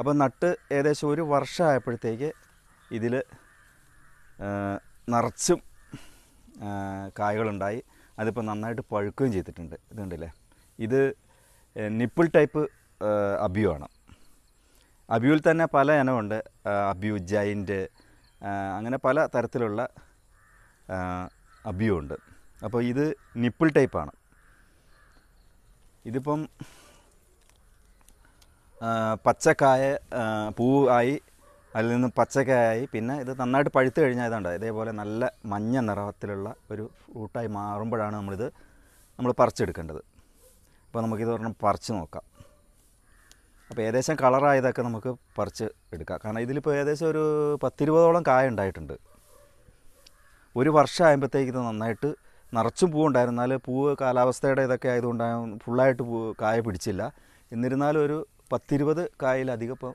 അപ്പോൾ നട്ട് ഏകദേശം ഒരു വർഷമായപ്പോഴത്തേക്ക് ഇതിൽ നിറച്ചും കായകളുണ്ടായി അതിപ്പോൾ നന്നായിട്ട് പഴുക്കുകയും ചെയ്തിട്ടുണ്ട് ഇതുണ്ടല്ലേ ഇത് നിപ്പിൾ ടൈപ്പ് അബ്യു ആണ് അബ്യുവിൽ തന്നെ പല ഇനമുണ്ട് അബിയു ജൈൻറ്റ് അങ്ങനെ പല തരത്തിലുള്ള അബ്യു ഉണ്ട് അപ്പോൾ ഇത് നിപ്പിൾ ടൈപ്പാണ് ഇതിപ്പം പച്ചക്കായ ആയി അതിൽ നിന്ന് പച്ചക്കായി പിന്നെ ഇത് നന്നായിട്ട് പഴുത്ത് കഴിഞ്ഞാൽ ഇതുണ്ട് ഇതേപോലെ നല്ല മഞ്ഞ നിറത്തിലുള്ള ഒരു ഫ്രൂട്ടായി മാറുമ്പോഴാണ് നമ്മളിത് നമ്മൾ പറിച്ചെടുക്കേണ്ടത് അപ്പോൾ നമുക്കിത് പറഞ്ഞാൽ പറിച്ച് നോക്കാം അപ്പോൾ ഏകദേശം കളറായതൊക്കെ നമുക്ക് പറിച്ച് എടുക്കാം കാരണം ഇതിലിപ്പോൾ ഏകദേശം ഒരു പത്തിരുപതോളം കായ ഉണ്ടായിട്ടുണ്ട് ഒരു വർഷം ആയപ്പോഴത്തേക്ക് ഇത് നന്നായിട്ട് നിറച്ചും പൂ ഉണ്ടായിരുന്നാൽ പൂവ് കാലാവസ്ഥയുടെ ഇതൊക്കെ ആയതുകൊണ്ടാണ് ഫുള്ളായിട്ട് പൂ കായ പിടിച്ചില്ല എന്നിരുന്നാലും ഒരു പത്തിരുപത് കായലധികം ഇപ്പോൾ